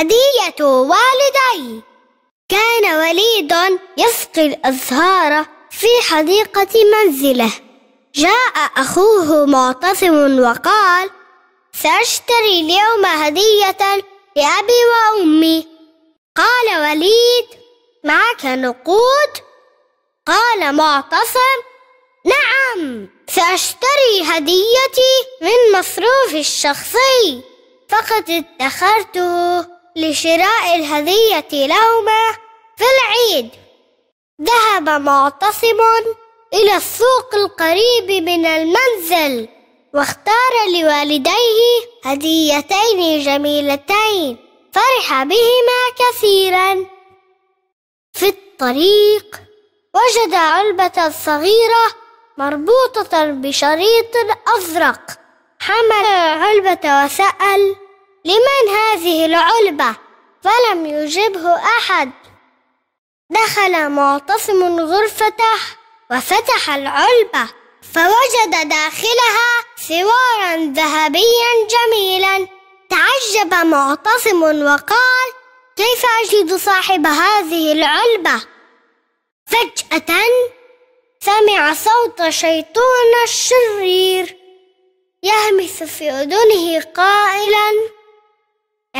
هدية والدي كان وليد يسقي الأزهار في حديقة منزله جاء أخوه معتصم وقال سأشتري اليوم هدية لأبي وأمي قال وليد معك نقود قال معتصم نعم سأشتري هديتي من مصروفي الشخصي فقد ادخرته لشراء الهدية لهما في العيد ذهب معتصم إلى السوق القريب من المنزل واختار لوالديه هديتين جميلتين فرح بهما كثيرا في الطريق وجد علبة صغيرة مربوطة بشريط أزرق حمل العلبة وسأل لمن هذه العلبة فلم يجبه أحد دخل معتصم غرفته وفتح العلبة فوجد داخلها سوارا ذهبيا جميلا تعجب معتصم وقال كيف أجد صاحب هذه العلبة؟ فجأة سمع صوت شيطان الشرير يهمس في أذنه قائلا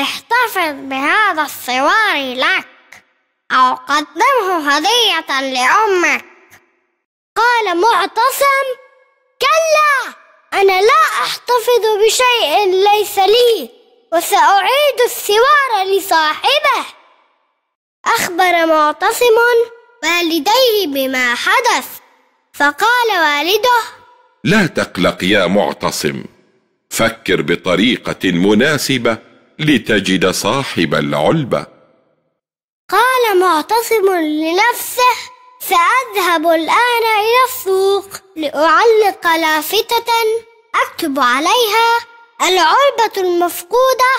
احتفظ بهذا الصوار لك أو قدمه هدية لأمك قال معتصم كلا أنا لا أحتفظ بشيء ليس لي وسأعيد السوار لصاحبه أخبر معتصم والديه بما حدث فقال والده لا تقلق يا معتصم فكر بطريقة مناسبة لتجد صاحب العلبة قال معتصم لنفسه سأذهب الآن إلى السوق لأعلق لافتة أكتب عليها العلبة المفقودة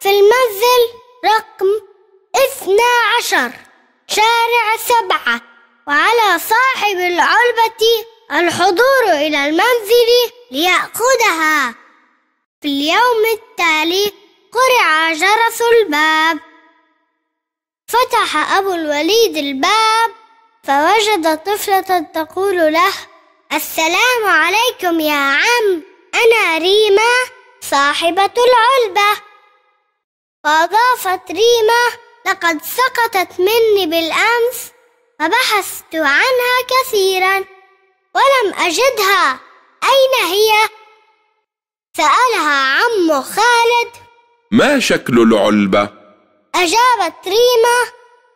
في المنزل رقم اثنا عشر شارع سبعة وعلى صاحب العلبة الحضور إلى المنزل ليأخذها في اليوم التالي قرع جرس الباب فتح أبو الوليد الباب فوجد طفلة تقول له السلام عليكم يا عم أنا ريما صاحبة العلبة فأضافت ريما لقد سقطت مني بالأمس فبحثت عنها كثيرا ولم أجدها أين هي؟ سألها عم خالد ما شكل العلبة؟ أجابت ريما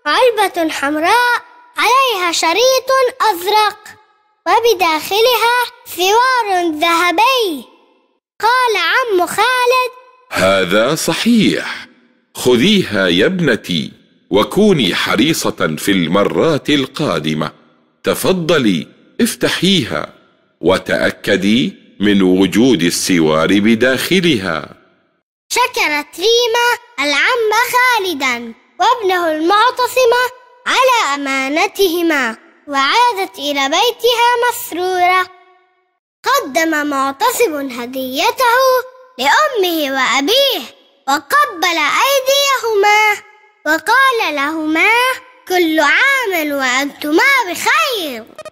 علبة حمراء عليها شريط أزرق وبداخلها ثوار ذهبي قال عم خالد هذا صحيح خذيها يا ابنتي وكوني حريصة في المرات القادمة تفضلي افتحيها وتأكدي من وجود السوار بداخلها شكرت ريما العم خالدا وابنه المعتصم على أمانتهما وعادت إلى بيتها مسرورة قدم معتصم هديته لأمه وأبيه وقبل أيديهما وقال لهما كل عام وأنتما بخير